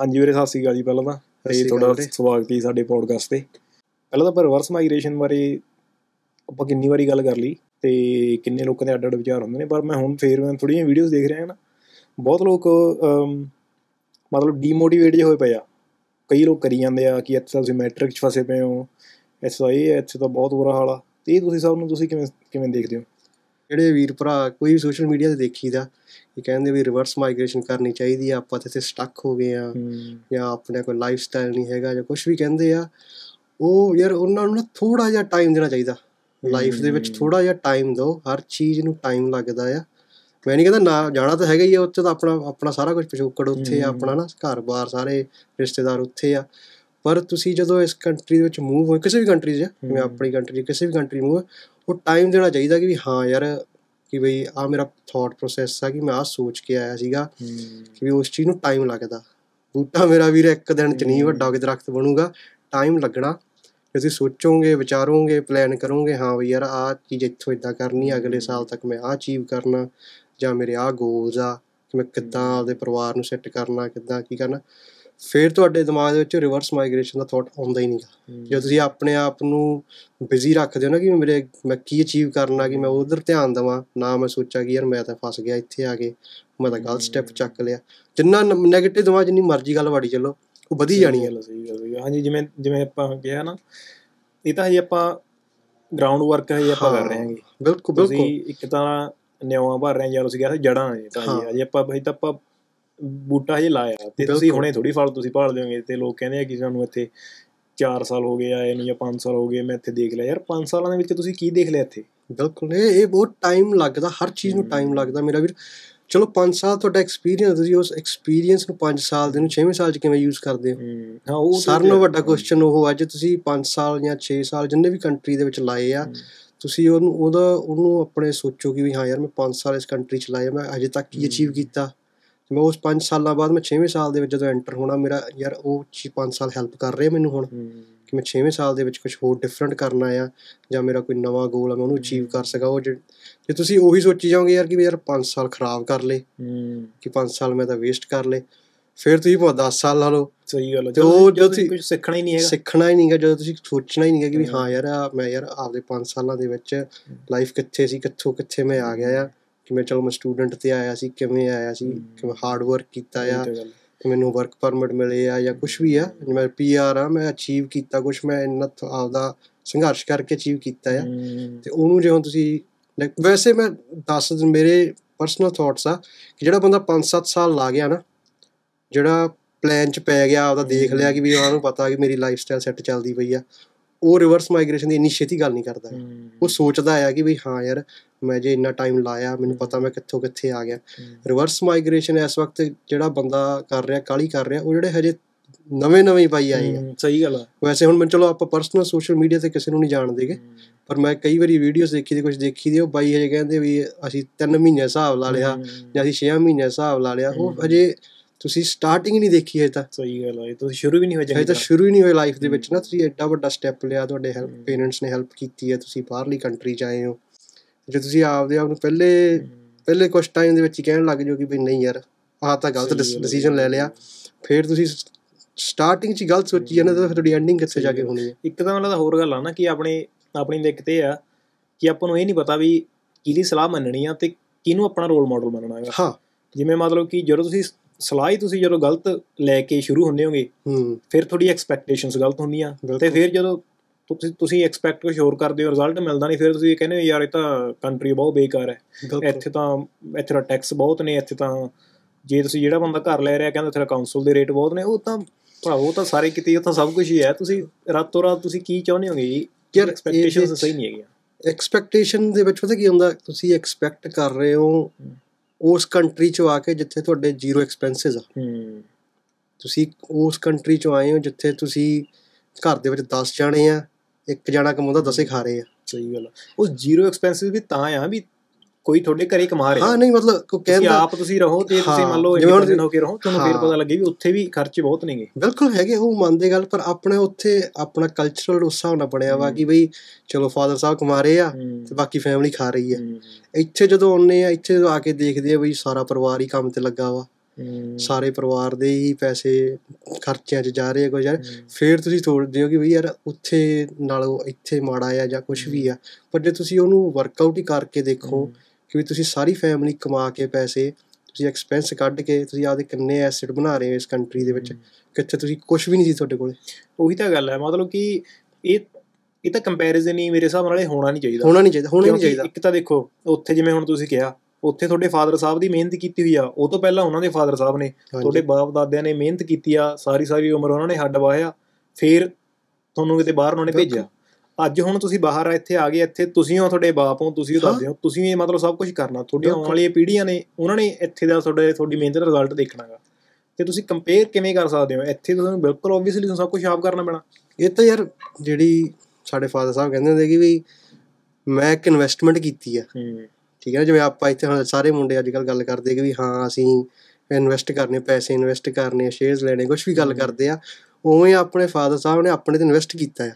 ਹਾਂਜੀ ਵੀਰੇ ਸਤਿ ਸ੍ਰੀ ਅਕਾਲ ਜੀ ਪਹਿਲਾਂ ਤਾਂ ਤੇ ਤੁਹਾਡਾ ਸਵਾਗਤ ਹੈ ਸਾਡੇ ਪੋਡਕਾਸਟ ਤੇ ਪਹਿਲਾਂ ਤਾਂ ਪਰ ਰਿਵਰਸ ਮਾਈਗ੍ਰੇਸ਼ਨ ਬਾਰੇ ਆਪਾਂ ਕਿੰਨੀ ਵਾਰੀ ਗੱਲ ਕਰ ਲਈ ਤੇ ਕਿੰਨੇ ਲੋਕਾਂ ਦੇ ਅੱਡ-ਅੱਡ ਵਿਚਾਰ ਹੁੰਦੇ ਨੇ ਪਰ ਮੈਂ ਹੁਣ ਫੇਰ ਮੈਂ ਥੋੜੀਆਂ ਵੀਡੀਓਜ਼ ਦੇਖ ਰਿਹਾ ਹਾਂ ਨਾ ਬਹੁਤ ਲੋਕ ਮਤਲਬ ਡੀਮੋਟੀਵੇਟ ਜਿਹਾ ਹੋਏ ਪਏ ਆ ਕਈ ਲੋਕ ਕਰੀ ਜਾਂਦੇ ਆ ਕਿ ਇੱਥੇ ਤੁਸੀਂ ਮੈਟ੍ਰਿਕ 'ਚ ਫਸੇ ਪਏ ਹੋ ਐਸਾ ਇਹ ਇੱਥੇ ਤਾਂ ਬਹੁਤ ਬੁਰਾ ਹਾਲ ਆ ਤੇ ਇਹ ਤੁਸੀਂ ਸਭ ਨੂੰ ਤੁਸੀਂ ਕਿਵੇਂ ਕਿਵੇਂ ਦੇਖਦੇ ਹੋ ਜਿਹੜੇ ਵੀਰ ਭਰਾ ਕੋਈ ਵੀ ਸੋਸ਼ਲ ਮੀਡੀਆ ਤੇ ਦੇਖੀਦਾ ਕਿ ਕਹਿੰਦੇ ਵੀ ਰਿਵਰਸ ਮਾਈਗ੍ਰੇਸ਼ਨ ਕਰਨੀ ਚਾਹੀਦੀ ਆ ਆਪਾਂ ਤੇ ਇੱਥੇ ਸਟਕ ਹੋ ਗਏ ਆ ਜਾਂ ਆਪਣੇ ਕੋਈ ਲਾਈਫ ਸਟਾਈਲ ਨਹੀਂ ਹੈਗਾ ਜਾਂ ਕੁਝ ਵੀ ਕਹਿੰਦੇ ਆ ਉਹ ਯਾਰ ਉਹਨਾਂ ਨੂੰ ਥੋੜਾ ਜਿਹਾ ਟਾਈਮ ਦੇਣਾ ਚਾਹੀਦਾ ਲਾਈਫ ਦੇ ਵਿੱਚ ਥੋੜਾ ਜਿਹਾ ਟਾਈਮ ਦਿਓ ਹਰ ਚੀਜ਼ ਨੂੰ ਟਾਈਮ ਲੱਗਦਾ ਆ ਮੈਂ ਨਹੀਂ ਕਹਿੰਦਾ ਨਾ ਜਾਣਾ ਤਾਂ ਹੈਗਾ ਹੀ ਆ ਉੱਥੇ ਤਾਂ ਆਪਣਾ ਆਪਣਾ ਸਾਰਾ ਕੁਝ ਪਿਛੋਕੜ ਉੱਥੇ ਆ ਆਪਣਾ ਨਾ ਘਰ-ਬਾਰ ਸਾਰੇ ਰਿਸ਼ਤੇਦਾਰ ਉੱਥੇ ਆ ਪਰ ਤੁਸੀਂ ਜਦੋਂ ਇਸ ਕੰਟਰੀ ਦੇ ਵਿੱਚ ਮੂਵ ਹੋਏ ਕਿਸੇ ਵੀ ਕੰਟਰੀ 'ਚ ਜਿਵੇਂ ਆਪਣੀ ਕੰਟਰੀ ਕਿਸੇ ਵੀ ਕੰਟਰੀ ਮੂਵ ਉਹ ਟਾਈਮ ਦੇਣਾ ਚਾਹੀਦਾ ਕਿ ਵੀ ਹਾਂ ਯਾਰ ਕਿ ਭਈ ਆ ਮੇਰਾ ਥਾਟ ਪ੍ਰੋਸੈਸ ਆ ਕਿ ਮੈਂ ਆ ਸੋਚ ਕੇ ਆਇਆ ਸੀਗਾ ਕਿ ਵੀ ਉਸ ਚੀਜ਼ ਨੂੰ ਟਾਈਮ ਲੱਗਦਾ ਬੂਟਾ ਮੇਰਾ ਵੀਰ ਇੱਕ ਦਿਨ 'ਚ ਨਹੀਂ ਵੱਡਾ ਕਿ ਦਰਖਤ ਬਣੂਗਾ ਟਾਈਮ ਲੱਗਣਾ ਤੁਸੀਂ ਸੋਚੋਗੇ ਵਿਚਾਰੋਗੇ ਪਲਾਨ ਕਰੋਗੇ ਹਾਂ ਵੀ ਯਾਰ ਆ ਚੀਜ਼ ਇੱਥੋਂ ਇਦਾਂ ਕਰਨੀ ਹੈ ਅਗਲੇ ਸਾਲ ਤੱਕ ਮੈਂ ਆ ਅਚੀਵ ਕਰਨਾ ਜਾਂ ਮੇਰੇ ਆ ਗੋਲਸ ਆ ਕਿ ਮੈਂ ਕਿੱਦਾਂ ਆਪਦੇ ਪਰਿਵਾਰ ਨੂੰ ਸੈੱਟ ਕਰਨਾ ਕਿੱਦਾਂ ਕੀ ਕਰਨਾ ਫਿਰ ਤੁਹਾਡੇ ਦਿਮਾਗ ਦੇ ਵਿੱਚ ਰਿਵਰਸ ਮਾਈਗ੍ਰੇਸ਼ਨ ਦਾ ਥਾਟ ਆਉਂਦਾ ਹੀ ਨਹੀਂਗਾ ਜੇ ਤੁਸੀਂ ਆਪਣੇ ਆਪ ਨੂੰ ਬਿਜ਼ੀ ਰੱਖਦੇ ਹੋ ਨਾ ਕਿ ਮੇਰੇ ਮੈਂ ਕੀ ਅਚੀਵ ਕਰਨਾ ਕਿ ਮੈਂ ਉਧਰ ਧਿਆਨ ਦਵਾਂ ਨਾ ਮੈਂ ਸੋਚਾਂ ਕਿ ਯਾਰ ਮੈਂ ਤਾਂ ਫਸ ਗਿਆ ਇੱਥੇ ਆ ਕੇ ਮੈਂ ਤਾਂ ਗਲਤ ਸਟੈਪ ਚੱਕ ਲਿਆ ਜਿੰਨਾ 네ਗੇਟਿਵ ਦਿਮਾਗ ਜਿੰਨੀ ਮਰਜ਼ੀ ਗੱਲ ਵਾੜੀ ਚੱਲੋ ਉਹ ਵਧੀ ਜਾਣੀ ਹੈ ਲੋ ਸਹੀ ਗੱਲ ਹੈ ਹਾਂਜੀ ਜਿਵੇਂ ਜਿਵੇਂ ਆਪਾਂ ਕਿਹਾ ਨਾ ਇਹ ਤਾਂ ਹਜੇ ਆਪਾਂ ਗਰਾਊਂਡ ਵਰਕ ਹੈ ਆਪਾਂ ਕਰ ਰਹੇ ਹਾਂਗੇ ਬਿਲਕੁਲ ਬਿਲਕੁਲ ਤੁਸੀਂ ਇੱਕ ਤਾਂ ਨਿਉਆਂ ਭਰ ਰਹੇ ਜਾਂ ਤੁਸੀਂ ਕਹਿੰਦੇ ਜੜਾਂ ਹੈ ਤਾਂ ਜੀ ਅਜੇ ਆਪਾਂ ਭਾਈ ਤਾਂ ਆਪਾਂ ਬੂਟਾ ਹੀ ਲਾਇਆ ਤੇ ਤੁਸੀਂ ਹੁਣੇ ਥੋੜੀ ਫਲ ਤੁਸੀਂ ਭਾਲ ਦਿਓਗੇ ਤੇ ਲੋਕ ਕਹਿੰਦੇ ਆ ਕਿ ਸਾਨੂੰ ਇੱਥੇ 4 ਸਾਲ ਹੋ ਗਏ ਆ ਨੂੰ ਜਾਂ 5 ਸਾਲ ਹੋ ਗਏ ਮੈਂ ਇੱਥੇ ਦੇਖ ਲਿਆ ਯਾਰ 5 ਸਾਲਾਂ ਦੇ ਵਿੱਚ ਤੁਸੀਂ ਕੀ ਦੇਖ ਲਿਆ ਇੱਥੇ ਬਿਲਕੁਲ ਨਹੀਂ ਇਹ ਬਹੁਤ ਟਾਈਮ ਲੱਗਦਾ ਹਰ ਚੀਜ਼ ਨੂੰ ਟਾਈਮ ਲੱਗਦਾ ਮੇਰਾ ਵੀਰ ਚਲੋ 5 ਸਾਲ ਤੁਹਾਡਾ ਐਕਸਪੀਰੀਅੰਸ ਤੁਸੀਂ ਉਸ ਐਕਸਪੀਰੀਅੰਸ ਨੂੰ 5 ਸਾਲ ਦੇ ਨੂੰ 6ਵੇਂ ਸਾਲ ਚ ਕਿਵੇਂ ਯੂਜ਼ ਕਰਦੇ ਹੋ ਹਾਂ ਉਹ ਸਰ ਨੂੰ ਵੱਡਾ ਕੁਐਸਚਨ ਉਹ ਅੱਜ ਤੁਸੀਂ 5 ਸਾਲ ਜਾਂ 6 ਸਾਲ ਜਿੰਨੇ ਵੀ ਕੰਟਰੀ ਦੇ ਵਿੱਚ ਲਾਏ ਆ ਤੁਸੀਂ ਉਹਨੂੰ ਉਹਦਾ ਉਹਨੂੰ ਆਪਣੇ ਸੋਚੋ ਕਿ ਵੀ ਹਾਂ ਯਾਰ ਮੈਂ 5 ਸਾਲ ਇਸ ਕੰਟਰੀ ਚ ਲਾਏ ਮੈਂ ਅਜੇ ਤੱਕ ਕੀ ਅਚੀਵ ਕੀਤਾ ਮੈਂ ਉਸ 5 ਸਾਲਾਂ ਬਾਅਦ ਮੈਂ 6ਵੇਂ ਸਾਲ ਦੇ ਵਿੱਚ ਜਦੋਂ ਐਂਟਰ ਹੋਣਾ ਮੇਰਾ ਯਾਰ ਉਹ 5 ਸਾਲ ਹੈਲਪ ਕਰ ਰਹੇ ਮੈਨੂੰ ਹੁਣ ਕਿ ਮੈਂ 6ਵੇਂ ਸਾਲ ਦੇ ਵਿੱਚ ਕੁਝ ਹੋਰ ਡਿਫਰੈਂਟ ਕਰਨਾ ਆ ਜਾਂ ਮੇਰਾ ਕੋਈ ਨਵਾਂ ਗੋਲ ਆ ਮੈਂ ਉਹਨੂੰ ਅਚੀਵ ਕਰ ਸਕਾਂ ਉਹ ਜੇ ਤੁਸੀਂ ਉਹੀ ਸੋਚੀ ਜਾਓਗੇ ਯਾਰ ਕਿ ਯਾਰ 5 ਸਾਲ ਖਰਾਬ ਕਰ ਲੇ ਕਿ 5 ਸਾਲ ਮੈਂ ਤਾਂ ਵੇਸਟ ਕਰ ਲੇ ਫਿਰ ਤੁਸੀਂ ਉਹ 10 ਸਾਲ ਲਾ ਲਓ ਸਹੀ ਗੱਲ ਹੈ ਜਦੋਂ ਤੁਸੀਂ ਕੁਝ ਸਿੱਖਣਾ ਹੀ ਨਹੀਂ ਹੈਗਾ ਸਿੱਖਣਾ ਹੀ ਨਹੀਂਗਾ ਜਦੋਂ ਤੁਸੀਂ ਸੋਚਣਾ ਹੀ ਨਹੀਂਗਾ ਕਿ ਹਾਂ ਯਾਰ ਮੈਂ ਯਾਰ ਆਪਦੇ 5 ਸਾਲਾਂ ਦੇ ਵਿੱਚ ਲਾਈਫ ਕਿੱਥੇ ਸੀ ਕਿੱਥੋਂ ਕਿੱਥੇ ਮੈਂ ਆ ਗਿਆ ਆ ਕਿ ਮੈਂ ਚਲੋ ਮੈਂ ਸਟੂਡੈਂਟ ਤੇ ਆਇਆ ਸੀ ਕਿਵੇਂ ਆਇਆ ਸੀ ਕਿ ਮੈਂ ਹਾਰਡ ਵਰਕ ਕੀਤਾ ਆ ਕਿ ਮੈਨੂੰ ਵਰਕ ਪਰਮਿਟ ਮਿਲੇ ਆ ਜਾਂ ਕੁਝ ਵੀ ਆ ਮੈਂ ਪੀਆਰ ਆ ਮੈਂ ਅਚੀਵ ਕੀਤਾ ਕੁਝ ਮੈਂ ਇੰਨਾ ਆਪਦਾ ਸੰਘਰਸ਼ ਕਰਕੇ ਅਚੀਵ ਕੀਤਾ ਆ ਤੇ ਉਹਨੂੰ ਜੇ ਹੁਣ ਤੁਸੀਂ ਵੈਸੇ ਮੈਂ ਦੱਸ ਦਿਨ ਮੇਰੇ ਪਰਸਨਲ ਥਾਟਸ ਆ ਕਿ ਜਿਹੜਾ ਬੰਦਾ 5-7 ਸਾਲ ਲਾ ਗਿਆ ਨਾ ਜਿਹੜਾ ਪਲਾਨ ਚ ਪੈ ਗਿਆ ਆਪਦਾ ਦੇਖ ਲਿਆ ਕਿ ਵੀ ਉਹਨਾਂ ਨੂੰ ਪਤਾ ਕਿ ਮੇਰੀ ਲਾਈਫ ਸਟਾਈਲ ਸੈੱਟ ਚੱਲਦੀ ਪਈ ਆ ਉਹ ਰਿਵਰਸ ਮਾਈਗ੍ਰੇਸ਼ਨ ਦੀ ਇੰਨੀ ਛੇਤੀ ਗੱਲ ਨਹੀਂ ਕਰਦਾ ਉਹ ਸੋਚਦਾ ਆ ਕਿ ਵੀ ਹਾਂ ਯਾਰ ਮੈਂ ਜੇ ਇੰਨਾ ਟਾਈਮ ਲਾਇਆ ਮੈਨੂੰ ਪਤਾ ਮੈਂ ਕਿੱਥੋਂ ਕਿੱਥੇ ਆ ਗਿਆ ਰਿਵਰਸ ਮਾਈਗ੍ਰੇਸ਼ਨ ਇਸ ਵਕਤ ਜਿਹੜਾ ਬੰਦਾ ਕਰ ਰਿਹਾ ਕਾਲੀ ਕਰ ਰਿਹਾ ਉਹ ਜਿਹੜੇ ਹਜੇ ਨਵੇਂ-ਨਵੇਂ ਪਾਈ ਆਏ ਆ ਸਹੀ ਗੱਲ ਆ ਵੈਸੇ ਹੁਣ ਮੈਂ ਚਲੋ ਆਪਾਂ ਪਰਸਨਲ ਸੋਸ਼ਲ ਮੀਡੀਆ ਤੇ ਕਿਸੇ ਨੂੰ ਨਹੀਂ ਜਾਣਦੇਗੇ ਪਰ ਮੈਂ ਕਈ ਵਾਰੀ ਵੀਡੀਓਜ਼ ਦੇਖੀ ਦੀ ਕੁਝ ਦੇਖੀ ਦੀ ਉਹ ਬਾਈ ਹਜੇ ਕਹਿੰਦੇ ਵੀ ਅਸੀਂ 3 ਮਹੀਨੇ ਹਿਸਾਬ ਲਾ ਲਿਆ ਜਾਂ ਅਸੀਂ 6 ਮਹੀਨੇ ਹਿਸਾਬ ਲਾ ਲਿਆ ਉਹ ਹਜੇ ਤੁਸੀਂ ਸਟਾਰਟਿੰਗ ਹੀ ਨਹੀਂ ਦੇਖੀ ਹੈ ਤਾਂ ਸਹੀ ਗੱਲ ਹੈ ਤੁਸੀਂ ਸ਼ੁਰੂ ਵੀ ਨਹੀਂ ਹੋਇਆ ਚੰਗੀ ਤਾਂ ਸ਼ੁਰੂ ਹੀ ਨਹੀਂ ਹੋਇਆ ਲਾਈਫ ਦੇ ਵਿੱਚ ਨਾ ਤੁਸੀਂ ਐਡਾ ਵੱਡਾ ਸਟੈਪ ਲਿਆ ਤੁਹਾਡੇ ਹੈਲਪ ਪੇਰੈਂਟਸ ਨੇ ਹੈਲਪ ਕੀਤੀ ਹੈ ਤੁਸੀਂ ਬਾਹਰਲੀ ਕੰਟਰੀ ਜਾਏ ਹੋ ਜੇ ਤੁਸੀਂ ਆਪਦੇ ਆਪ ਨੂੰ ਪਹਿਲੇ ਪਹਿਲੇ ਕੁਝ ਟਾਈਮ ਦੇ ਵਿੱਚ ਹੀ ਕਹਿਣ ਲੱਗ ਜਾਓ ਕਿ ਵੀ ਨਹੀਂ ਯਾਰ ਆਹ ਤਾਂ ਗਲਤ ਡਿਸੀਜਨ ਲੈ ਲਿਆ ਫਿਰ ਤੁਸੀਂ ਸਟਾਰਟਿੰਗ 'ਚ ਗਲਤ ਸੋਚੀ ਜਾਂਦੇ ਤਾਂ ਫਿਰ ਤੁਹਾਡੀ ਐਂਡਿੰਗ ਕਿੱਥੇ ਜਾ ਕੇ ਹੋਣੀ ਹੈ ਇੱਕ ਤਾਂ ਮਤਲਬ ਹੋਰ ਗੱਲ ਆ ਨਾ ਕਿ ਆਪਣੇ ਆਪਣੀ ਦਿੱਕਤ ਇਹ ਆ ਕਿ ਆਪਾਂ ਨੂੰ ਇਹ ਨਹੀਂ ਪਤਾ ਵੀ ਕਿਹਦੀ ਸਲਾਹ ਮੰਨਣੀ ਆ ਤੇ ਕਿਹਨੂੰ ਆਪਣਾ ਰੋਲ ਮਾਡਲ ਮੰਨਣਾ ਹੈਗਾ ਹਾਂ ਜਿਵੇਂ ਮਤਲਬ ਕਿ ਜਦੋਂ ਤੁਸੀਂ ਸਲਾਹ ਹੀ ਤੁਸੀਂ ਜਦੋਂ ਗਲਤ ਲੈ ਕੇ ਸ਼ੁਰੂ ਹੁੰਦੇ ਹੋਗੇ ਹੂੰ ਫਿਰ ਤੁਹਾਡੀ ਐਕਸਪੈਕਟੇਸ਼ਨਸ ਗਲਤ ਹੁੰਦੀਆਂ ਤੇ ਫਿਰ ਜਦੋਂ ਤੁਸੀਂ ਤੁਸੀਂ ਐਕਸਪੈਕਟ ਕੁਝ ਹੋਰ ਕਰਦੇ ਹੋ ਰਿਜ਼ਲਟ ਮਿਲਦਾ ਨਹੀਂ ਫਿਰ ਤੁਸੀਂ ਕਹਿੰਦੇ ਹੋ ਯਾਰ ਇਹ ਤਾਂ ਕੰਟਰੀ ਬਹੁਤ ਬੇਕਾਰ ਹੈ ਇੱਥੇ ਤਾਂ ਇੱਥੇ ਦਾ ਟੈਕਸ ਬਹੁਤ ਨੇ ਇੱਥੇ ਤਾਂ ਜੇ ਤੁਸੀਂ ਜਿਹੜਾ ਬੰਦਾ ਘਰ ਲੈ ਰਿਹਾ ਕਹਿੰਦਾ ਦਾ ਕਾਉਂਸਲ ਦੇ ਰੇਟ ਬਹੁਤ ਨੇ ਉਹ ਤਾਂ ਭਰਾਵੋ ਤਾਂ ਸਾਰੇ ਕਿਤੇ ਉਹ ਤਾਂ ਸਭ ਕੁਝ ਹੀ ਹੈ ਤੁਸੀਂ ਰਾਤੋ ਰਾਤ ਤੁਸੀਂ ਕੀ ਚਾਹੁੰਦੇ ਹੋਗੇ ਜੀ ਯਾਰ ਐਕਸਪੈਕਟੇਸ਼ਨਸ ਸਹੀ ਨਹੀਂ ਹੈਗੀਆਂ ਐਕਸਪੈਕਟੇਸ਼ਨ ਦੇ ਵਿੱਚ ਪਤਾ ਕੀ ਹੁੰਦਾ ਤੁਸੀਂ ਐਕਸਪੈਕਟ ਕਰ ਰਹੇ ਹੋ ਉਸ ਕੰਟਰੀ ਚੋਂ ਆ ਕੇ ਜਿੱਥੇ ਤੁਹਾਡੇ ਜ਼ੀਰੋ ਐਕਸਪੈਂਸਸ ਆ ਤੁਸੀਂ ਉਸ ਕੰਟਰੀ ਚੋਂ ਆਏ ਹੋ ਜਿੱਥੇ ਤੁਸੀਂ ਘਰ ਦੇ ਵਿੱਚ 10 ਜਾਣੇ ਆ ਇੱਕ ਜਾਣਾ ਕਮਾਉਂਦਾ 10 ਹੀ ਖਾ ਰਹੇ ਆ ਸਹੀ ਗੱਲ ਉਹ ਜ਼ੀਰੋ ਐਕਸਪੈਂਸਸ ਵੀ ਤਾਂ ਆ ਵੀ ਕੋਈ ਤੁਹਾਡੇ ਘਰੇ ਕਮਾ ਰਿਹਾ ਹਾਂ ਨਹੀਂ ਮਤਲਬ ਕੋ ਕਹਿੰਦਾ ਆਪ ਤੁਸੀਂ ਰਹੋ ਤੇ ਤੁਸੀਂ ਮੰਨ ਲਓ ਜਿਵੇਂ ਦਿਨ ਹੋ ਕੇ ਰਹੋ ਤੁਹਾਨੂੰ ਫੇਰ ਪਤਾ ਲੱਗੇ ਵੀ ਉੱਥੇ ਵੀ ਖਰਚੇ ਬਹੁਤ ਨੇਗੇ ਬਿਲਕੁਲ ਹੈਗੇ ਉਹ ਮੰਨਦੇ ਗੱਲ ਪਰ ਆਪਣੇ ਉੱਥੇ ਆਪਣਾ ਕਲਚਰਲ ਉਸ ਹਿਸਾਬ ਨਾਲ ਬਣਿਆ ਵਾ ਕਿ ਬਈ ਚਲੋ ਫਾਦਰ ਸਾਹਿਬ ਕਮਾ ਰਹੇ ਆ ਤੇ ਬਾਕੀ ਫੈਮਿਲੀ ਖਾ ਰਹੀ ਆ ਇੱਥੇ ਜਦੋਂ ਆਉਂਦੇ ਆ ਇੱਥੇ ਆ ਕੇ ਦੇਖਦੇ ਆ ਬਈ ਸਾਰਾ ਪਰਿਵਾਰ ਹੀ ਕੰਮ ਤੇ ਲੱਗਾ ਵਾ ਸਾਰੇ ਪਰਿਵਾਰ ਦੇ ਹੀ ਪੈਸੇ ਖਰਚਿਆਂ 'ਚ ਜਾ ਰਹੇ ਆ ਕੋਈ ਯਾਰ ਫੇਰ ਤੁਸੀਂ ਥੋੜ ਦਿਓ ਕਿ ਬਈ ਯਾਰ ਉੱਥੇ ਨਾਲੋਂ ਇੱਥੇ ਮਾੜਾ ਆ ਜਾਂ ਕੁਝ ਵੀ ਆ ਪਰ ਜੇ ਤੁਸੀਂ ਉਹਨੂੰ ਵਰਕਆਊਟ ਹੀ ਕਰਕੇ ਦੇਖੋ ਕਿ ਵੀ ਤੁਸੀਂ ਸਾਰੀ ਫੈਮਿਲੀ ਕਮਾ ਕੇ ਪੈਸੇ ਤੁਸੀਂ ਐਕਸਪੈਂਸ ਕੱਢ ਕੇ ਤੁਸੀਂ ਆਪਦੇ ਕਿੰਨੇ ਐਸਿਡ ਬਣਾ ਰਹੇ ਹੋ ਇਸ ਕੰਟਰੀ ਦੇ ਵਿੱਚ ਕਿੱਥੇ ਤੁਸੀਂ ਕੁਝ ਵੀ ਨਹੀਂ ਸੀ ਤੁਹਾਡੇ ਕੋਲ ਉਹੀ ਤਾਂ ਗੱਲ ਹੈ ਮਤਲਬ ਕਿ ਇਹ ਇਹ ਤਾਂ ਕੰਪੈਰੀਜ਼ਨ ਹੀ ਮੇਰੇ ਹਿਸਾਬ ਨਾਲ ਇਹ ਹੋਣਾ ਨਹੀਂ ਚਾਹੀਦਾ ਹੋਣਾ ਨਹੀਂ ਚਾਹੀਦਾ ਹੋਣਾ ਨਹੀਂ ਚਾਹੀਦਾ ਇੱਕ ਤਾਂ ਦੇਖੋ ਉੱਥੇ ਜਿਵੇਂ ਹੁਣ ਤੁਸੀਂ ਕਿਹਾ ਉੱਥੇ ਤੁਹਾਡੇ ਫਾਦਰ ਸਾਹਿਬ ਦੀ ਮਿਹਨਤ ਕੀਤੀ ਹੋਈ ਆ ਉਹ ਤੋਂ ਪਹਿਲਾਂ ਉਹਨਾਂ ਦੇ ਫਾਦਰ ਸਾਹਿਬ ਨੇ ਤੁਹਾਡੇ ਬਾਪ ਦਾਦਿਆਂ ਨੇ ਮਿਹਨਤ ਕੀਤੀ ਆ ਸਾਰੀ ਸਾਰੀ ਉਮਰ ਉਹਨਾਂ ਨੇ ਹੱਡ ਵਾਹਿਆ ਫਿਰ ਤੁਹਾਨੂੰ ਕਿਤੇ ਬਾਹਰ ਉਹਨਾਂ ਨੇ ਭੇਜਿਆ ਅੱਜ ਹੁਣ ਤੁਸੀਂ ਬਾਹਰ ਆ ਇੱਥੇ ਆ ਗਏ ਇੱਥੇ ਤੁਸੀਂ ਹੋ ਤੁਹਾਡੇ ਬਾਪ ਹੋ ਤੁਸੀਂ ਉਹ ਦੱਸਦੇ ਹੋ ਤੁਸੀਂ ਇਹ ਮਤਲਬ ਸਭ ਕੁਝ ਕਰਨਾ ਤੁਹਾਡੀਆਂ ਆਉਣ ਵਾਲੀਆਂ ਪੀੜ੍ਹੀਆਂ ਨੇ ਉਹਨਾਂ ਨੇ ਇੱਥੇ ਦਾ ਤੁਹਾਡੇ ਤੁਹਾਡੀ ਮਿਹਨਤ ਦਾ ਰਿਜ਼ਲਟ ਦੇਖਣਾਗਾ ਤੇ ਤੁਸੀਂ ਕੰਪੇਅਰ ਕਿਵੇਂ ਕਰ ਸਕਦੇ ਹੋ ਇੱਥੇ ਤੁਹਾਨੂੰ ਬਿਲਕੁਲ ਆਬਵੀਅਸਲੀ ਤੁਹਾਨੂੰ ਸਭ ਕੁਝ ਆਪ ਕਰਨਾ ਪੈਣਾ ਇਹ ਤਾਂ ਯਾਰ ਜਿਹੜੀ ਸਾਡੇ ਫਾਦਰ ਸਾਹਿਬ ਕਹਿੰਦੇ ਹੁੰਦੇ ਕਿ ਵੀ ਮੈਂ ਇੱਕ ਇਨਵੈਸਟਮੈਂਟ ਕੀਤੀ ਆ ਠੀਕ ਹੈ ਨਾ ਜਿਵੇਂ ਆਪਾਂ ਇੱਥੇ ਸਾਰੇ ਮੁੰਡੇ ਅੱਜ ਕੱਲ ਗੱਲ ਕਰਦੇ ਕਿ ਵੀ ਹਾਂ ਅਸੀਂ ਇਨਵੈਸਟ ਕਰਨੇ ਪੈਸੇ ਇਨਵੈਸਟ ਕਰਨੇ ਸ਼ੇਅਰਸ ਲੈਣੇ ਕੁਝ ਵੀ ਗੱਲ ਕਰਦੇ ਆ ਉਵੇਂ ਆਪਣੇ ਫਾਦਰ ਸਾਹਿਬ ਨੇ ਆਪਣੇ ਤੇ ਇਨਵੈਸਟ ਕੀਤਾ ਆ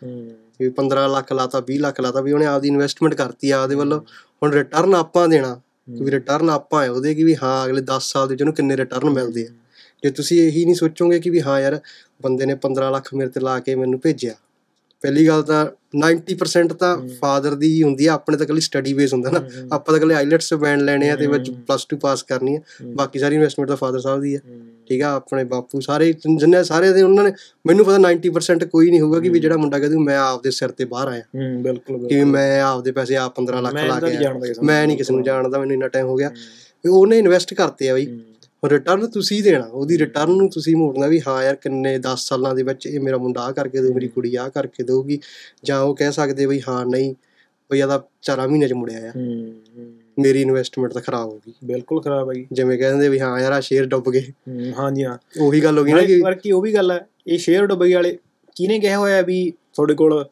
ਵੀ 15 ਲੱਖ ਲਾਤਾ 20 ਲੱਖ ਲਾਤਾ ਵੀ ਉਹਨੇ ਆਪਦੀ ਇਨਵੈਸਟਮੈਂਟ ਕਰਤੀ ਆ ਉਹਦੇ ਵੱਲੋਂ ਹੁਣ ਰਿਟਰਨ ਆਪਾਂ ਦੇਣਾ ਵੀ ਰਿਟਰਨ ਆਪਾਂ ਹੈ ਉਹਦੇ ਕਿ ਵੀ ਹਾਂ ਅਗਲੇ 10 ਸਾਲ ਦੇ ਜਿਹਨੂੰ ਉਹਨੂੰ ਕਿੰਨੇ ਰਿਟਰਨ ਮਿਲਦੇ ਆ ਜੇ ਤੁਸੀਂ ਇਹੀ ਨਹੀਂ ਸੋਚੋਗੇ ਕਿ ਵੀ ਹਾਂ ਯਾਰ ਬੰਦੇ ਨੇ 15 ਲੱਖ ਮੇਰੇ ਤੇ ਲਾ ਕੇ ਮੈਨੂੰ ਭੇਜਿਆ ਪਹਿਲੀ ਗੱਲ ਤਾਂ 90% ਤਾਂ ਫਾਦਰ ਦੀ ਹੀ ਹੁੰਦੀ ਆ ਆਪਣੇ ਤਾਂ ਕੱਲੀ ਸਟੱਡੀ ਬੇਸ ਹੁੰਦਾ ਨਾ ਆਪਾਂ ਤਾਂ ਕੱਲੇ ਆਈਲੈਟਸ ਬੈਂਡ ਲੈਣੇ ਆ ਤੇ ਵਿੱਚ ਪਲੱਸ 2 ਪਾਸ ਕਰਨੀ ਆ ਬਾਕੀ ਸਾਰੀ ਇਨਵੈਸਟਮੈਂਟ ਤਾਂ ਫਾਦਰ ਸਾਹਿਬ ਦੀ ਆ ਠੀਕ ਆ ਆਪਣੇ ਬਾਪੂ ਸਾਰੇ ਜਿੰਨੇ ਸਾਰੇ ਦੇ ਉਹਨਾਂ ਨੇ ਮੈਨੂੰ ਪਤਾ 90% ਕੋਈ ਨਹੀਂ ਹੋਊਗਾ ਕਿ ਵੀ ਜਿਹੜਾ ਮੁੰਡਾ ਕਹਿੰਦਾ ਮੈਂ ਆਪਦੇ ਸਿਰ ਤੇ ਬਾਹਰ ਆਇਆ ਹੂੰ ਬਿਲਕੁਲ ਕਿ ਮੈਂ ਆਪਦੇ ਪੈਸੇ ਆਪ 15 ਲੱਖ ਲਾ ਕੇ ਮੈਂ ਨਹੀਂ ਕਿਸੇ ਨੂੰ ਜਾਣਦਾ ਮੈਨੂੰ ਇੰਨਾ ਟਾਈਮ ਹੋ ਗਿਆ ਵੀ ਉਹਨੇ ਇਨਵੈਸਟ ਕਰਤੇ ਆ ਬਈ ਰਿਟਰਨ ਤੁਸੀਂ ਦੇਣਾ ਉਹਦੀ ਰਿਟਰਨ ਨੂੰ ਤੁਸੀਂ ਮੋੜਨਾ ਵੀ ਹਾਂ ਯਾਰ ਕਿੰਨੇ 10 ਸਾਲਾਂ ਦੇ ਵਿੱਚ ਇਹ ਮੇਰਾ ਮੁੰਡਾ ਆ ਕਰਕੇ ਦੇ ਮੇਰੀ ਕੁੜੀ ਆ ਕਰਕੇ ਦੇਊਗੀ ਜਾਂ ਉਹ ਕਹਿ ਸਕਦੇ ਬਈ ਹਾਂ ਨਹੀਂ ਬਈ ਆਦਾ 4 ਮਹੀਨੇ ਚ ਮੁੜਿਆ ਆ ਹੂੰ ਮੇਰੀ ਇਨਵੈਸਟਮੈਂਟ ਤਾਂ ਖਰਾਬ ਹੋ ਗਈ ਬਿਲਕੁਲ ਖਰਾਬ ਹੈਗੀ ਜਿਵੇਂ ਕਹਿੰਦੇ ਵੀ ਹਾਂ ਯਾਰ ਆ ਸ਼ੇਅਰ ਡੁੱਬ ਗਏ ਹਾਂ ਜੀ ਹਾਂ ਉਹੀ ਗੱਲ ਹੋ ਗਈ ਨਾ ਕਿ ਪਰ ਕੀ ਉਹ ਵੀ ਗੱਲ ਹੈ ਇਹ ਸ਼ੇਅਰ ਡੁੱਬ ਗਏ ਵਾਲੇ ਕਿਹਨੇ ਕਿਹਾ ਹੋਇਆ ਵੀ ਤੁਹਾਡੇ ਕੋਲ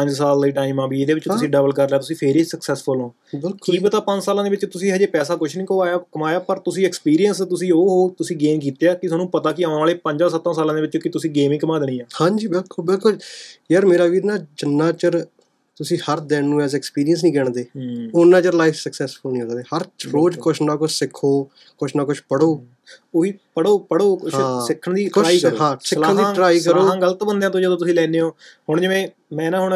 5 ਸਾਲ ਲਈ ਟਾਈਮ ਆ ਵੀ ਇਹਦੇ ਵਿੱਚ ਤੁਸੀਂ ਡਬਲ ਕਰ ਲਿਆ ਤੁਸੀਂ ਫੇਰ ਹੀ ਸਕਸੈਸਫੁਲ ਹੋ ਕੀ ਪਤਾ 5 ਸਾਲਾਂ ਦੇ ਵਿੱਚ ਤੁਸੀਂ ਹਜੇ ਪੈਸਾ ਕੁਝ ਨਹੀਂ ਕਮਾਇਆ ਕਮਾਇਆ ਪਰ ਤੁਸੀਂ ਐਕਸਪੀਰੀਅੰਸ ਤੁਸੀਂ ਉਹ ਹੋ ਤੁਸੀਂ ਗੇਨ ਕੀਤਾ ਕਿ ਤੁਹਾਨੂੰ ਪਤਾ ਕਿ ਆਉਣ ਵਾਲੇ 5 7 ਸਾਲਾਂ ਦੇ ਵਿੱਚ ਕਿ ਤੁਸੀਂ ਗੇਮ ਹੀ ਕਮਾ ਦੇਣੀ ਆ ਹਾਂਜੀ ਬਿਲਕੁਲ ਬਿਲਕੁਲ ਯਾਰ ਮੇਰਾ ਵੀਰ ਨਾ ਜਿੰਨਾ ਚਿਰ ਤੁਸੀਂ ਹਰ ਦਿਨ ਨੂੰ ਐਸ ਐਕਸਪੀਰੀਅੰਸ ਨਹੀਂ ਗਿਣਦੇ ਉਹਨਾਂ ਚਿਰ ਲਾਈਫ ਸਕਸੈਸਫੁਲ ਨਹੀਂ ਹੁੰਦਾ ਹਰ ਰੋਜ਼ ਕੁਝ ਨਾ ਕੁਝ ਸਿੱਖੋ ਕੁਝ ਨਾ ਕੁਝ ਪੜੋ ਉਹੀ ਪੜੋ ਪੜੋ ਕੁਝ ਸਿੱਖਣ ਦੀ ਟਰਾਈ ਕਰੋ ਹਾਂ ਸਿੱਖਣ ਦੀ ਟਰਾਈ ਕਰੋ ਹਾਂ ਗਲਤ ਬੰਦਿਆਂ ਤੋਂ ਜਦੋਂ ਤੁਸੀਂ ਲੈਨੇ ਹੋ ਹੁਣ ਜਿਵੇਂ ਮੈਂ ਨਾ ਹੁਣ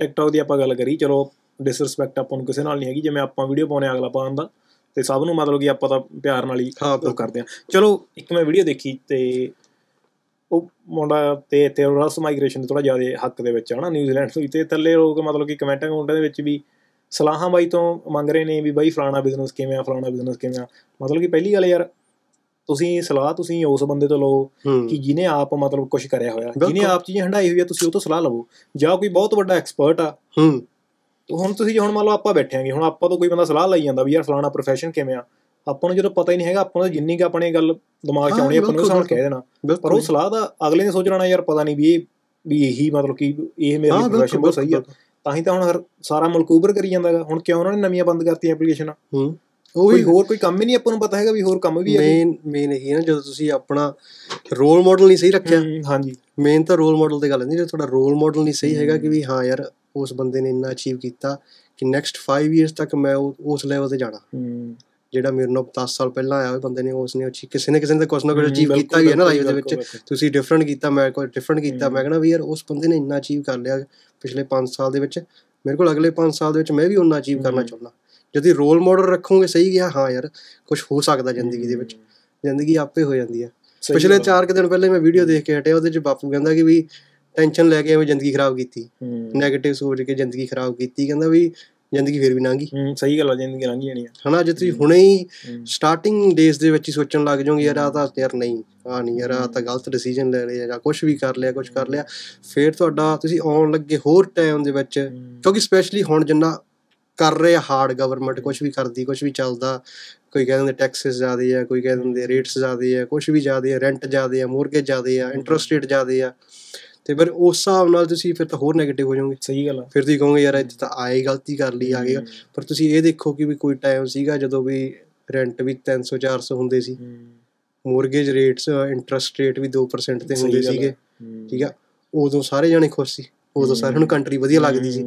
ਟਿਕਟੌਕ ਦੀ ਆਪਾਂ ਗੱਲ ਕਰੀ ਚਲੋ ਡਿਸਰੈਸਪੈਕਟ ਆਪਾਂ ਨੂੰ ਕਿਸੇ ਨਾਲ ਨਹੀਂ ਹੈਗੀ ਜਿਵੇਂ ਆਪਾਂ ਵੀਡੀਓ ਪਾਉਨੇ ਅਗਲਾ ਪਾਉਣ ਦਾ ਤੇ ਸਭ ਨੂੰ ਮਤਲਬ ਕਿ ਆਪਾਂ ਤਾਂ ਪਿਆਰ ਨਾਲ ਹੀ ਕਰਦੇ ਆ ਚਲੋ ਇੱਕ ਮੈਂ ਵੀਡੀਓ ਦੇਖੀ ਤੇ ਉਹ ਮੁੰਡਾ ਤੇ ਇੱਥੇ ਰਸ ਮਾਈਗ੍ਰੇਸ਼ਨ ਦੇ ਥੋੜਾ ਜ਼ਿਆਦਾ ਹੱਕ ਦੇ ਵਿੱਚ ਹਨਾ ਨਿਊਜ਼ੀਲੈਂਡ ਤੋਂ ਤੇ ਥੱਲੇ ਲੋਕ ਮਤਲਬ ਕਿ ਕਮੈਂਟਾਂ ਕਮੈਂਟਾਂ ਦੇ ਵਿੱਚ ਵੀ ਸਲਾਹਾਂ ਬਾਈ ਤੋਂ ਮੰਗ ਰਹੇ ਨੇ ਵੀ ਬਾਈ ਫਲਾਣਾ ਬਿਜ਼ਨਸ ਕਿਵੇਂ ਆ ਫਲਾਣਾ ਬਿਜ਼ਨਸ ਕਿਵੇਂ ਆ ਮਤਲਬ ਕਿ ਪਹਿਲੀ ਗੱਲ ਯਾਰ ਤੁਸੀਂ ਸਲਾਹ ਤੁਸੀਂ ਉਸ ਬੰਦੇ ਤੋਂ ਲਓ ਕਿ ਜਿਹਨੇ ਆਪ ਮਤਲਬ ਕੁਝ ਕਰਿਆ ਹੋਇਆ ਜਿਹਨੇ ਆਪ ਚੀਜ਼ਾਂ ਹੰਡਾਈ ਹੋਈ ਆ ਤੁਸੀਂ ਉਹ ਤੋਂ ਸਲਾਹ ਲਵੋ ਜਾਂ ਕੋਈ ਬਹੁਤ ਵੱਡਾ ਐਕਸਪਰਟ ਆ ਹੂੰ ਹੁਣ ਤੁਸੀਂ ਜੇ ਹੁਣ ਮੰਨ ਲਓ ਆਪਾਂ ਬੈਠੇ ਆਂਗੇ ਹੁਣ ਆਪਾਂ ਤੋਂ ਕੋਈ ਬੰਦਾ ਸਲਾਹ ਲਈ ਜਾਂਦਾ ਵੀ ਯਾਰ ਫਲਾਣਾ profession ਕਿਵੇਂ ਆ ਆਪਾਂ ਨੂੰ ਜਦੋਂ ਪਤਾ ਹੀ ਨਹੀਂ ਹੈਗਾ ਆਪਾਂ ਨੂੰ ਜਿੰਨੀ ਕਿ ਆਪਣੇ ਗੱਲ ਦਿਮਾਗ 'ਚ ਆਉਣੀ ਆਪਾਂ ਨੂੰ ਸਾਨੂੰ ਕਹਿ ਦੇਣਾ ਪਰ ਉਹ ਸਲਾਹ ਦਾ ਅਗਲੇ ਨੇ ਸੋਚ ਯਾਰ ਪਤਾ ਨਹੀਂ ਵੀ ਇਹ ਵੀ ਇਹੀ ਮਤਲਬ ਕੀ ਇਹ ਮੇਰੀ ਪ੍ਰੋਫੈਸ਼ਨ ਬਹੁਤ ਸਹੀ ਆ ਤਾਂ ਹੀ ਤਾਂ ਹੁਣ ਹਰ ਸਾਰਾ ਮੁਲਕ ਉਬਰ ਕਰੀ ਜਾਂਦਾਗਾ ਹੁਣ ਕਿਉਂ ਉਹਨਾਂ ਨੇ ਨਵੀਆਂ ਬੰਦ ਕਰਤੀਆਂ ਐਪਲੀਕੇਸ਼ਨਾਂ ਹੂੰ ਕੋਈ ਹੋਰ ਕੋਈ ਕੰਮ ਹੀ ਨਹੀਂ ਆਪਾਂ ਨੂੰ ਪਤਾ ਹੈਗਾ ਵੀ ਹੋਰ ਕੰਮ ਵੀ ਹੈ ਮੇਨ ਮੇਨ ਇਹ ਹੈ ਨਾ ਜਦੋਂ ਤੁਸੀਂ ਆਪਣਾ ਰੋਲ ਮਾਡਲ ਨਹੀਂ ਸਹੀ ਰੱਖਿਆ ਹਾਂਜੀ ਮੇਨ ਤਾਂ ਰੋਲ ਮਾਡਲ ਤੇ ਗੱਲ ਨਹੀਂ ਜੇ ਤੁਹਾਡਾ ਰੋਲ ਮਾਡਲ ਨਹੀਂ ਸਹੀ ਹੈਗਾ ਕਿ ਵੀ ਹਾਂ ਯਾਰ ਉਸ ਬੰਦੇ ਨੇ ਇੰਨਾ ਅਚੀਵ ਕੀਤਾ ਕਿ ਨੈਕਸਟ 5 ਇਅਰਸ ਤੱਕ ਮੈਂ ਉਸ ਲੈਵਲ ਤੇ ਜਾਣਾ ਜਿਹੜਾ ਮੇਰੇ ਨਾਲ 10 ਸਾਲ ਪਹਿਲਾਂ ਆਇਆ ਉਹ ਬੰਦੇ ਨੇ ਉਸ ਨੇ ਕਿਸੇ ਨੇ ਕਿਸੇ ਨੇ ਕੁਝ ਨਾ ਕੁਝ ਅਚੀਵ ਕੀਤਾ ਹੀ ਹੈ ਨਾ ਲਾਈਫ ਦੇ ਵਿੱਚ ਤੁਸੀਂ ਡਿਫਰੈਂਟ ਕੀਤਾ ਮੈਂ ਕੋਈ ਡਿਫਰੈਂਟ ਕੀਤਾ ਮੈਂ ਕਹਿੰਦਾ ਵੀ ਯਾਰ ਉਸ ਬੰਦੇ ਨੇ ਇੰਨਾ ਅਚੀਵ ਕਰ ਲਿਆ ਪਿਛਲੇ 5 ਸਾਲ ਦੇ ਵਿੱਚ ਮੇਰੇ ਕੋਲ ਅਗਲੇ 5 ਸਾਲ ਦੇ ਵਿੱਚ ਮੈਂ ਵੀ ਉਹਨਾਂ ਅਚੀਵ ਕਰਨਾ ਚਾਹੁੰਦਾ ਜਦੋਂ ਰੋਲ ਮਾਡਲ ਰੱਖੋਗੇ ਸਹੀ ਗਿਆ ਹਾਂ ਯਾਰ ਕੁਝ ਹੋ ਸਕਦਾ ਜ਼ਿੰਦਗੀ ਦੇ ਵਿੱਚ ਜ਼ਿੰਦਗੀ ਆਪੇ ਹੋ ਜਾਂਦੀ ਹੈ ਪਿਛਲੇ 4 ਕਿ ਦਿਨ ਪਹਿਲੇ ਮੈਂ ਵੀਡੀਓ ਦੇਖ ਕੇ ਹਟਿਆ ਉਹਦੇ ਵਿੱਚ ਬਾਪੂ ਕਹਿੰਦਾ ਕਿ ਵੀ ਟੈਨਸ਼ਨ ਲੈ ਕੇ ਐਵੇਂ ਜ਼ਿੰਦਗੀ ਖਰਾਬ ਕੀਤੀ 네ਗੇਟਿਵ ਸੋਚ ਕੇ ਜ਼ਿੰਦਗੀ ਖਰਾਬ ਕੀਤੀ ਕਹਿੰਦਾ ਵੀ ਜ਼ਿੰਦਗੀ ਫੇਰ ਵੀ ਲੰਘੀ ਸਹੀ ਗੱਲ ਆ ਜ਼ਿੰਦਗੀ ਲੰਘ ਜਾਣੀ ਆ ਹਨਾ ਜੇ ਤੁਸੀਂ ਹੁਣੇ ਹੀ ਸਟਾਰਟਿੰਗ ਡੇਸ ਦੇ ਵਿੱਚ ਹੀ ਸੋਚਣ ਲੱਗ ਜਾਓਗੇ ਯਾਰ ਆ ਤਾਂ ਯਾਰ ਨਹੀਂ ਆ ਨਹੀਂ ਯਾਰ ਆ ਤਾਂ ਗਲਤ ਡਿਸੀਜਨ ਲੈ ਲਿਆ ਜਾਂ ਕੁਝ ਵੀ ਕਰ ਲਿਆ ਕੁਝ ਕਰ ਲਿਆ ਫੇਰ ਤੁਹਾਡਾ ਤੁਸੀਂ ਆਉਣ ਲੱਗੇ ਹੋਰ ਟਾਈਮ ਦੇ ਵਿੱਚ ਕਿਉਂਕਿ ਸਪੈਸ਼ਲੀ ਹੁਣ ਜਿੰਨਾ ਕਰ ਰਹੇ ਹਾਰਡ ਗਵਰਨਮੈਂਟ ਕੁਝ ਵੀ ਕਰਦੀ ਕੁਝ ਵੀ ਚੱਲਦਾ ਕੋਈ ਕਹਿੰਦੇ ਟੈਕਸਸ ਜ਼ਿਆਦੇ ਆ ਕੋਈ ਕਹਿੰਦੇ ਰੇਟਸ ਜ਼ਿਆਦੇ ਆ ਕੁਝ ਵੀ ਜ਼ਿਆਦੇ ਆ ਰੈਂਟ ਜ਼ਿਆਦੇ ਆ ਮੋਰਗੇਜ ਜ਼ਿਆਦੇ ਆ ਇੰਟਰਸਟ ਰੇਟ ਜ਼ਿਆਦੇ ਆ ਤੇ ਪਰ ਉਸ ਹਿਸਾਬ ਨਾਲ ਤੁਸੀਂ ਫਿਰ ਤਾਂ ਹੋਰ 네ਗੇਟਿਵ ਹੋ ਜਾਓਗੇ ਸਹੀ ਗੱਲ ਆ ਫਿਰ ਤੁਸੀਂ ਕਹੋਗੇ ਯਾਰ ਇੱਥੇ ਤਾਂ ਆਏ ਗਲਤੀ ਕਰ ਲਈ ਆਗੇ ਪਰ ਤੁਸੀਂ ਇਹ ਦੇਖੋ ਕਿ ਵੀ ਕੋਈ ਟਾਈਮ ਸੀਗਾ ਜਦੋਂ ਵੀ ਰੈਂਟ ਵੀ 300 400 ਹੁੰਦੇ ਸੀ ਮੋਰਗੇਜ ਰੇਟਸ ਇੰਟਰਸਟ ਰੇਟ ਵੀ 2% ਤੇ ਹੁੰਦੇ ਸੀਗੇ ਠੀਕ ਆ ਉਦੋਂ ਸਾਰੇ ਜਣੇ ਖੁਸ਼ ਸੀ ਤਾਂ ਸਾਰੇ ਹੁਣ ਕੰਟਰੀ ਵਧੀਆ ਲੱਗਦੀ ਸੀ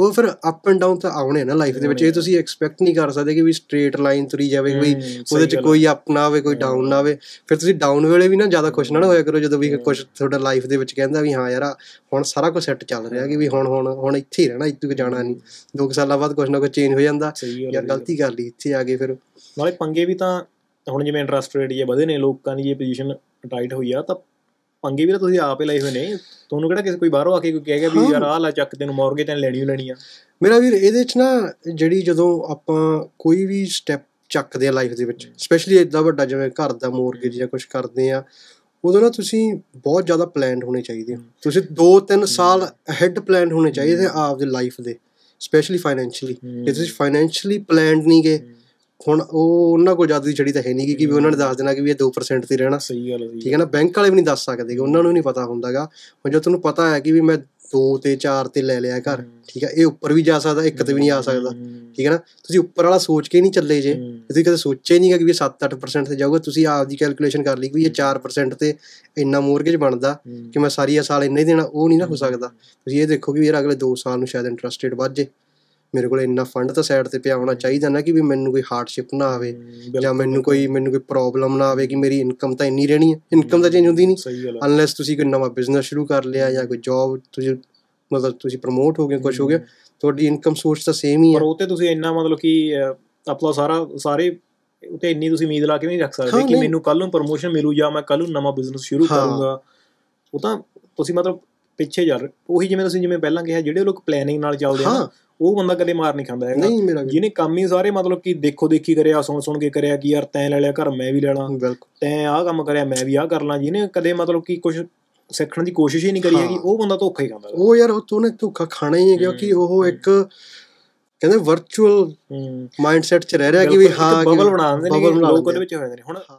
ਉਹ ਫਿਰ ਅਪ ਐਂਡ ਡਾਊਨ ਤਾਂ ਆਉਣੇ ਨਾ ਲਾਈਫ ਦੇ ਵਿੱਚ ਇਹ ਤੁਸੀਂ ਐਕਸਪੈਕਟ ਨਹੀਂ ਕਰ ਸਕਦੇ ਕਿ ਵੀ ਸਟ੍ਰੇਟ ਲਾਈਨ ਤੁਰੀ ਜਾਵੇ ਕੋਈ ਉਹਦੇ ਚ ਕੋਈ ਅਪ ਨਾ ਆਵੇ ਕੋਈ ਡਾਊਨ ਨਾ ਆਵੇ ਫਿਰ ਤੁਸੀਂ ਡਾਊਨ ਵੇਲੇ ਵੀ ਨਾ ਜ਼ਿਆਦਾ ਖੁਸ਼ ਨਾ ਹੋਇਆ ਕਰੋ ਜਦੋਂ ਵੀ ਕੁਝ ਤੁਹਾਡਾ ਲਾਈਫ ਦੇ ਵਿੱਚ ਕਹਿੰਦਾ ਵੀ ਹਾਂ ਯਾਰ ਹੁਣ ਸਾਰਾ ਕੁਝ ਸੈੱਟ ਚੱਲ ਰਿਹਾ ਕਿ ਵੀ ਹੁਣ ਹੁਣ ਹੁਣ ਇੱਥੇ ਹੀ ਰਹਿਣਾ ਇੱਥੇ ਜਾਣਾ ਨਹੀਂ ਕੁ ਸਾਲਾਂ ਬਾਅਦ ਕੁਝ ਨਾ ਕੁਝ ਚੇਂਜ ਹੋ ਜਾਂਦਾ ਯਾਰ ਗਲਤੀ ਕਰ ਲਈ ਇੱਥੇ ਆ ਕੇ ਫਿਰ ਨਾਲੇ ਪੰਗੇ ਵੀ ਤਾਂ ਹੁਣ ਜਿਵੇਂ ਇੰਟਰਸਟ ਰੇਟ ਜੇ ਵਧੇ ਨੇ ਲੋਕਾਂ ਦੀ ਇਹ ਪੋਜੀਸ਼ਨ ਟਾਈਟ ਹੋਈ ਆ ਤਾਂ ਪੰਗੇ ਵੀ ਤਾਂ ਤੁਸੀਂ ਆਪ ਹੀ ਲਏ ਹੋਏ ਨੇ ਤੁਹਾਨੂੰ ਕਿਹੜਾ ਕਿਸੇ ਕੋਈ ਬਾਹਰੋਂ ਆ ਕੇ ਕੋਈ ਕਹੇਗਾ ਵੀ ਯਾਰ ਆਹ ਲੈ ਚੱਕ ਤੈਨੂੰ ਮੌਰਗੇ ਤੈਨੂੰ ਲੈਣੀ ਲੈਣੀ ਆ ਮੇਰਾ ਵੀਰ ਇਹਦੇ ਚ ਨਾ ਜਿਹੜੀ ਜਦੋਂ ਆਪਾਂ ਕੋਈ ਵੀ ਸਟੈਪ ਚੱਕਦੇ ਆ ਲਾਈਫ ਦੇ ਵਿੱਚ ਸਪੈਸ਼ਲੀ ਇਦਾਂ ਵੱਡਾ ਜਿਵੇਂ ਘਰ ਦਾ ਮੌਰਗੇ ਜਾਂ ਕੁਝ ਕਰਦੇ ਆ ਉਦੋਂ ਨਾ ਤੁਸੀਂ ਬਹੁਤ ਜ਼ਿਆਦਾ ਪਲਾਨਡ ਹੋਣੇ ਚਾਹੀਦੇ ਹੋ ਤੁਸੀਂ 2-3 ਸਾਲ ਅਹੈਡ ਪਲਾਨਡ ਹੋਣੇ ਚਾਹੀਦੇ ਆਪ ਦੇ ਲਾਈਫ ਦੇ ਸਪੈਸ਼ਲੀ ਫਾਈਨੈਂਸ਼ੀਅਲੀ ਜੇ ਤੁਸੀਂ ਫਾਈਨੈਂਸ਼ੀਅਲੀ ਪਲਾਨਡ ਨਹੀਂਗੇ ਹੁਣ ਉਹ ਉਹਨਾਂ ਕੋਲ ਜ਼ਿਆਦਾ ਦੀ ਛੜੀ ਤਾਂ ਹੈ ਨਹੀਂ ਕਿ ਵੀ ਉਹਨਾਂ ਨੇ ਦੱਸ ਦੇਣਾ ਕਿ ਵੀ ਇਹ 2% ਤੇ ਰਹਿਣਾ ਸਹੀ ਗੱਲ ਹੈ ਠੀਕ ਹੈ ਨਾ ਬੈਂਕ ਵਾਲੇ ਵੀ ਨਹੀਂ ਦੱਸ ਸਕਦੇ ਕਿ ਉਹਨਾਂ ਨੂੰ ਨਹੀਂ ਪਤਾ ਹੁੰਦਾਗਾ ਹੁਣ ਜੇ ਤੁਹਾਨੂੰ ਪਤਾ ਹੈ ਕਿ ਵੀ ਮੈਂ 2 ਤੇ 4 ਤੇ ਲੈ ਲਿਆ ਘਰ ਠੀਕ ਹੈ ਇਹ ਉੱਪਰ ਵੀ ਜਾ ਸਕਦਾ ਇੱਕ ਤੇ ਵੀ ਨਹੀਂ ਆ ਸਕਦਾ ਠੀਕ ਹੈ ਨਾ ਤੁਸੀਂ ਉੱਪਰ ਵਾਲਾ ਸੋਚ ਕੇ ਨਹੀਂ ਚੱਲੇ ਜੇ ਤੁਸੀਂ ਕਦੇ ਸੋਚਿਆ ਨਹੀਂਗਾ ਕਿ ਵੀ 7-8% ਤੇ ਜਾਊਗਾ ਤੁਸੀਂ ਆਪ ਦੀ ਕੈਲਕੂਲੇਸ਼ਨ ਕਰ ਲਈ ਕਿ ਵੀ ਇਹ 4% ਤੇ ਇੰਨਾ ਮੋਰਗੇਜ ਬਣਦਾ ਕਿ ਮੈਂ ਸਾਰੀ ਸਾਲ ਇੰਨਾ ਹੀ ਦੇਣਾ ਉਹ ਨਹੀਂ ਨਾ ਹੋ ਸਕਦਾ ਤੁਸੀਂ ਇਹ ਦੇਖੋ ਕਿ ਵੀ ਅਗਲੇ 2 ਸਾਲ ਨੂੰ ਸ਼ਾਇਦ ਇੰਟਰਸਟ ਰੇਟ ਵੱਧ ਜੇ ਮੇਰੇ ਕੋਲ ਇੰਨਾ ਫੰਡ ਤਾਂ ਸਾਈਡ ਤੇ ਪਿਆ ਹੋਣਾ ਚਾਹੀਦਾ ਨਾ ਕਿ ਵੀ ਮੈਨੂੰ ਕੋਈ ਹਾਰਡਸ਼ਿਪ ਨਾ ਆਵੇ ਜਾਂ ਮੈਨੂੰ ਕੋਈ ਮੈਨੂੰ ਕੋਈ ਪ੍ਰੋਬਲਮ ਨਾ ਆਵੇ ਕਿ ਮੇਰੀ ਇਨਕਮ ਤਾਂ ਇੰਨੀ ਰਹਿਣੀ ਹੈ ਇਨਕਮ ਤਾਂ ਚੇਂਜ ਹੁੰਦੀ ਨਹੀਂ ਅਨਲੈਸ ਤੁਸੀਂ ਕੋਈ ਨਵਾਂ ਬਿਜ਼ਨਸ ਸ਼ੁਰੂ ਕਰ ਲਿਆ ਜਾਂ ਕੋਈ ਜੌਬ ਤੁਸੀਂ ਮਤਲਬ ਤੁਸੀਂ ਪ੍ਰਮੋਟ ਹੋ ਗਏ ਕੁਝ ਹੋ ਗਿਆ ਤੁਹਾਡੀ ਇਨਕਮ ਸੋਰਸ ਤਾਂ ਸੇਮ ਹੀ ਹੈ ਪਰ ਉਹ ਤੇ ਤੁਸੀਂ ਇੰਨਾ ਮਤਲਬ ਕਿ ਆਪਣਾ ਸਾਰਾ ਸਾਰੇ ਉਤੇ ਇੰਨੀ ਤੁਸੀਂ ਉਮੀਦ ਲਾ ਕੇ ਨਹੀਂ ਰੱਖ ਸਕਦੇ ਕਿ ਮੈਨੂੰ ਕੱਲ ਨੂੰ ਪ੍ਰਮੋਸ਼ਨ ਮਿਲੂ ਜਾਂ ਮੈਂ ਕੱਲ ਨੂੰ ਨਵਾਂ ਬਿਜ਼ਨਸ ਸ਼ੁਰੂ ਕਰੂੰਗਾ ਉਹ ਤਾਂ ਤੁਸੀਂ ਮਤਲਬ ਪਿੱਛੇ ਯਾਰ ਉਹੀ ਜਿਵੇਂ ਤੁਸੀਂ ਜਿਵੇਂ ਪਹਿਲਾਂ ਕਿਹਾ ਜਿਹੜੇ ਲੋਕ ਪਲੈਨਿੰਗ ਨਾਲ ਚੱਲਦੇ ਆ ਉਹ ਬੰਦਾ ਕਦੇ ਮਾਰ ਨਹੀਂ ਖਾਂਦਾ ਹੈਗਾ ਜਿਹਨੇ ਕੰਮ ਹੀ ਸਾਰੇ ਮਤਲਬ ਕਿ ਦੇਖੋ ਦੇਖੀ ਕਰਿਆ ਸੁਣ ਸੁਣ ਕੇ ਕਰਿਆ ਕਿ ਯਾਰ ਤੈਂ ਲੈ ਲਿਆ ਘਰ ਮੈਂ ਵੀ ਲੈਣਾ ਤੈਂ ਆਹ ਕੰਮ ਕਰਿਆ ਮੈਂ ਵੀ ਆਹ ਕਰ ਲਾਂ ਜਿਹਨੇ ਕਦੇ ਮਤਲਬ ਕਿ ਕੁਝ ਸਿੱਖਣ ਦੀ ਕੋਸ਼ਿਸ਼ ਹੀ ਨਹੀਂ ਕਰੀ ਹੈਗੀ ਉਹ ਬੰਦਾ ਧੋਖਾ ਹੀ ਖਾਂਦਾ ਉਹ ਯਾਰ ਉਹ ਨੇ ਧੋਖਾ ਖਾਣਾ ਹੀ ਹੈ ਕਿਉਂਕਿ ਉਹ ਇੱਕ ਕਹਿੰਦੇ ਵਰਚੁਅਲ ਮਾਈਂਡਸੈਟ ਚ ਰਹਿ ਰਿਹਾ ਕਿ ਵੀ ਹਾਂ ਬਬਲ ਬਣਾਉਂਦੇ ਨੇ ਲੋਕ ਉਹਦੇ ਵਿੱਚ ਹੋ ਜਾਂਦੇ ਨੇ ਹੁਣ